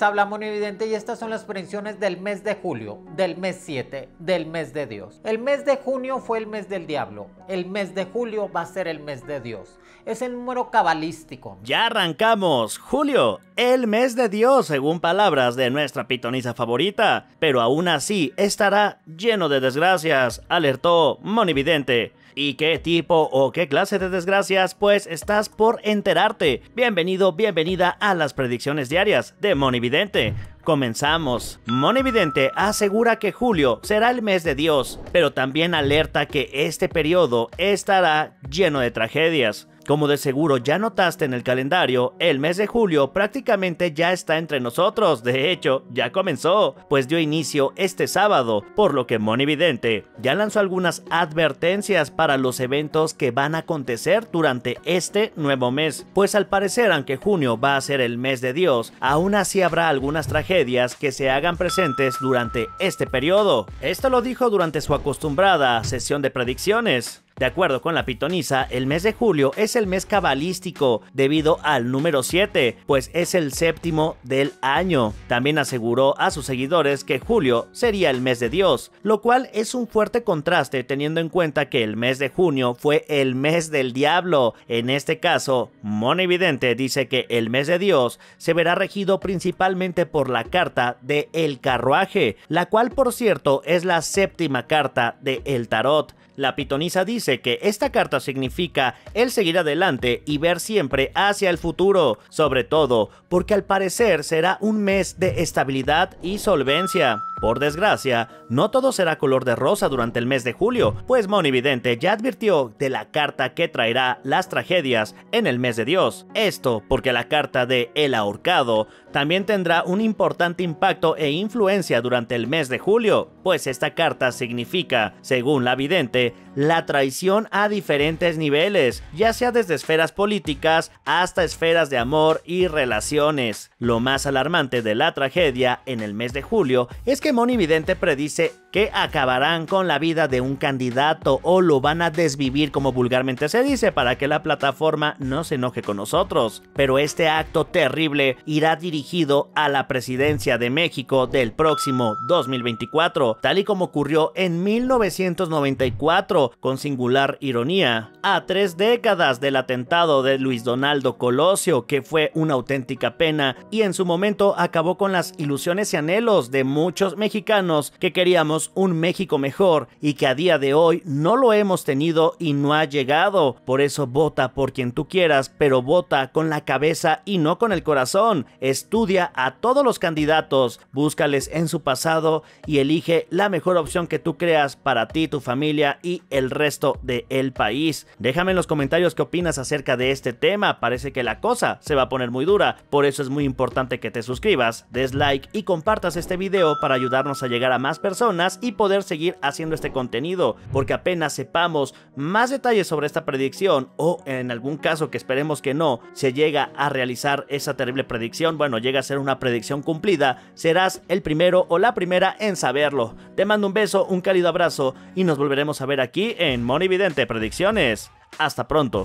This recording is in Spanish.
Habla Monividente y estas son las predicciones del mes de julio, del mes 7, del mes de Dios. El mes de junio fue el mes del diablo, el mes de julio va a ser el mes de Dios. Es el número cabalístico. Ya arrancamos, julio, el mes de Dios según palabras de nuestra pitonisa favorita, pero aún así estará lleno de desgracias, alertó Monividente. ¿Y qué tipo o qué clase de desgracias? Pues estás por enterarte. Bienvenido, bienvenida a las predicciones diarias de Monividente. Comenzamos. Monividente asegura que julio será el mes de Dios, pero también alerta que este periodo estará lleno de tragedias. Como de seguro ya notaste en el calendario, el mes de julio prácticamente ya está entre nosotros, de hecho, ya comenzó, pues dio inicio este sábado, por lo que Monividente ya lanzó algunas advertencias para los eventos que van a acontecer durante este nuevo mes, pues al parecer aunque junio va a ser el mes de Dios, aún así habrá algunas tragedias que se hagan presentes durante este periodo. Esto lo dijo durante su acostumbrada sesión de predicciones. De acuerdo con la pitonisa, el mes de julio es el mes cabalístico debido al número 7, pues es el séptimo del año. También aseguró a sus seguidores que julio sería el mes de Dios, lo cual es un fuerte contraste teniendo en cuenta que el mes de junio fue el mes del diablo. En este caso, muy Evidente dice que el mes de Dios se verá regido principalmente por la carta de El Carruaje, la cual por cierto es la séptima carta de El Tarot. La pitonisa dice que esta carta significa el seguir adelante y ver siempre hacia el futuro, sobre todo porque al parecer será un mes de estabilidad y solvencia. Por desgracia, no todo será color de rosa durante el mes de julio, pues Monividente Vidente ya advirtió de la carta que traerá las tragedias en el mes de Dios. Esto porque la carta de El ahorcado también tendrá un importante impacto e influencia durante el mes de julio, pues esta carta significa, según la vidente, la traición a diferentes niveles, ya sea desde esferas políticas hasta esferas de amor y relaciones. Lo más alarmante de la tragedia en el mes de julio es que evidente predice que acabarán con la vida de un candidato o lo van a desvivir como vulgarmente se dice para que la plataforma no se enoje con nosotros. Pero este acto terrible irá dirigido a la presidencia de México del próximo 2024, tal y como ocurrió en 1994, con singular ironía, a tres décadas del atentado de Luis Donaldo Colosio, que fue una auténtica pena y en su momento acabó con las ilusiones y anhelos de muchos mexicanos que queríamos un México mejor y que a día de hoy no lo hemos tenido y no ha llegado. Por eso vota por quien tú quieras, pero vota con la cabeza y no con el corazón. Estudia a todos los candidatos, búscales en su pasado y elige la mejor opción que tú creas para ti, tu familia y el resto del el país. Déjame en los comentarios qué opinas acerca de este tema. Parece que la cosa se va a poner muy dura, por eso es muy importante que te suscribas, des like y compartas este video para ayudarnos a llegar a más personas y poder seguir haciendo este contenido, porque apenas sepamos más detalles sobre esta predicción o en algún caso que esperemos que no, se llega a realizar esa terrible predicción, bueno, llega a ser una predicción cumplida, serás el primero o la primera en saberlo. Te mando un beso, un cálido abrazo y nos volveremos a ver aquí en evidente Predicciones. Hasta pronto.